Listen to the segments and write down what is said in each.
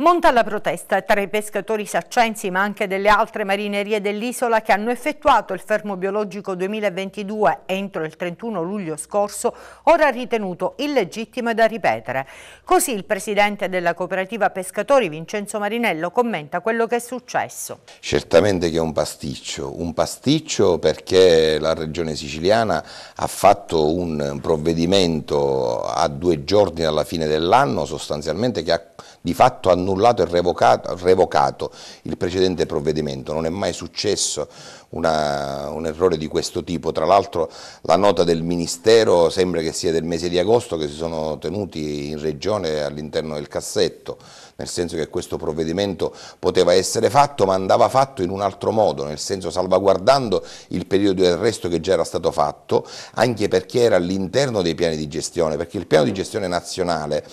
Monta la protesta tra i pescatori saccensi ma anche delle altre marinerie dell'isola che hanno effettuato il fermo biologico 2022 entro il 31 luglio scorso, ora ritenuto illegittimo e da ripetere. Così il presidente della cooperativa pescatori Vincenzo Marinello commenta quello che è successo. Certamente che è un pasticcio, un pasticcio perché la regione siciliana ha fatto un provvedimento a due giorni dalla fine dell'anno sostanzialmente che ha, di fatto annunciato annullato e revocato, revocato il precedente provvedimento, non è mai successo una, un errore di questo tipo, tra l'altro la nota del Ministero sembra che sia del mese di agosto che si sono tenuti in regione all'interno del cassetto, nel senso che questo provvedimento poteva essere fatto ma andava fatto in un altro modo, nel senso salvaguardando il periodo di arresto che già era stato fatto, anche perché era all'interno dei piani di gestione, perché il piano di gestione nazionale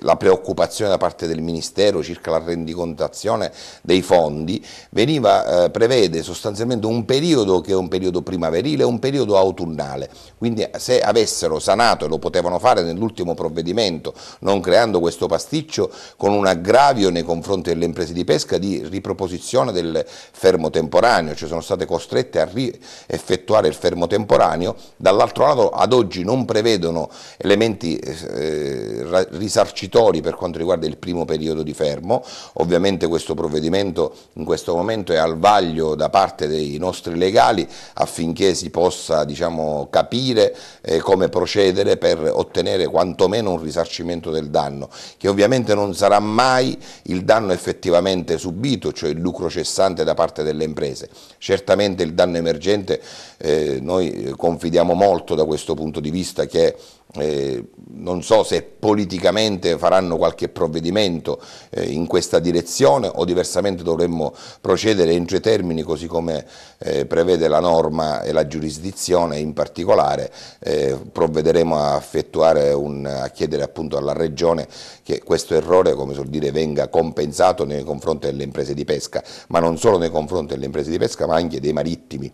la preoccupazione da parte del Ministero circa la rendicontazione dei fondi, veniva, eh, prevede sostanzialmente un periodo che è un periodo primaverile e un periodo autunnale, quindi eh, se avessero sanato e lo potevano fare nell'ultimo provvedimento, non creando questo pasticcio con un aggravio nei confronti delle imprese di pesca di riproposizione del fermo temporaneo, cioè sono state costrette a effettuare il fermo temporaneo, dall'altro lato ad oggi non prevedono elementi eh, eh risarcitivi vincitori per quanto riguarda il primo periodo di fermo, ovviamente questo provvedimento in questo momento è al vaglio da parte dei nostri legali affinché si possa diciamo, capire eh, come procedere per ottenere quantomeno un risarcimento del danno, che ovviamente non sarà mai il danno effettivamente subito, cioè il lucro cessante da parte delle imprese. Certamente il danno emergente eh, noi confidiamo molto da questo punto di vista che eh, non so se politicamente faranno qualche provvedimento eh, in questa direzione o diversamente dovremmo procedere entro i termini così come eh, prevede la norma e la giurisdizione in particolare eh, provvederemo a effettuare un, a chiedere appunto alla Regione che questo errore come suol dire venga compensato nei confronti delle imprese di pesca ma non solo nei confronti delle imprese di pesca ma anche dei marittimi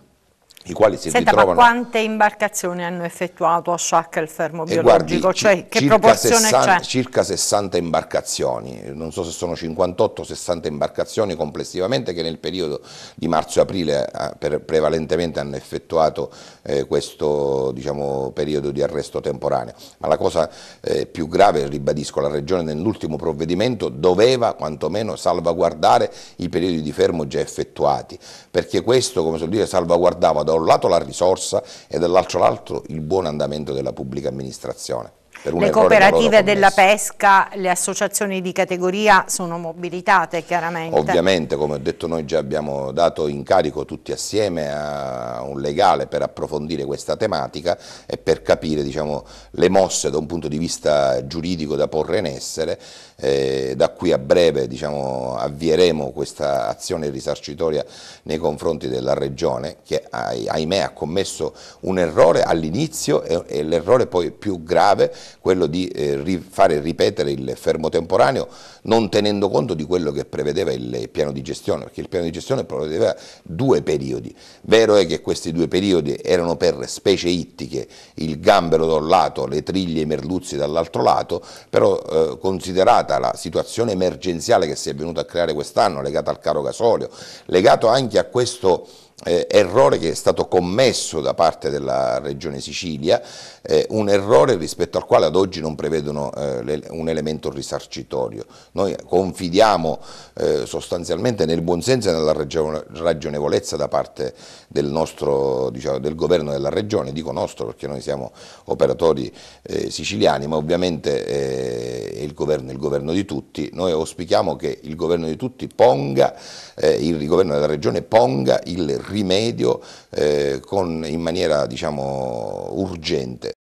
i quali si Senta, ritrovano... ma quante imbarcazioni hanno effettuato a Sciacca il fermo eh, biologico? Guardi, cioè, che proporzione 60, c'è? Circa 60 imbarcazioni, non so se sono 58 o 60 imbarcazioni complessivamente che nel periodo di marzo-aprile eh, prevalentemente hanno effettuato eh, questo diciamo, periodo di arresto temporaneo. Ma la cosa eh, più grave, ribadisco, la Regione nell'ultimo provvedimento doveva quantomeno salvaguardare i periodi di fermo già effettuati, perché questo, come so dire, salvaguardava da un lato la risorsa e dall'altro lato il buon andamento della pubblica amministrazione le cooperative della pesca, le associazioni di categoria sono mobilitate chiaramente. Ovviamente, come ho detto noi già abbiamo dato incarico tutti assieme a un legale per approfondire questa tematica e per capire diciamo, le mosse da un punto di vista giuridico da porre in essere. Eh, da qui a breve diciamo, avvieremo questa azione risarcitoria nei confronti della Regione che ahimè ha commesso un errore all'inizio e, e l'errore poi più grave quello di eh, fare ripetere il fermo temporaneo non tenendo conto di quello che prevedeva il piano di gestione, perché il piano di gestione prevedeva due periodi. Vero è che questi due periodi erano per specie ittiche, il gambero da un lato, le triglie e i merluzzi dall'altro lato, però eh, considerata la situazione emergenziale che si è venuta a creare quest'anno legata al caro gasolio, legato anche a questo eh, errore che è stato commesso da parte della Regione Sicilia, eh, un errore rispetto al quale ad oggi non prevedono eh, le, un elemento risarcitorio. Noi confidiamo eh, sostanzialmente nel buonsenso e nella ragionevolezza da parte del, nostro, diciamo, del governo della Regione, dico nostro perché noi siamo operatori eh, siciliani, ma ovviamente eh, il governo è il governo di tutti, noi auspichiamo che il governo di tutti ponga, il governo della Regione ponga il rimedio eh, con, in maniera diciamo, urgente.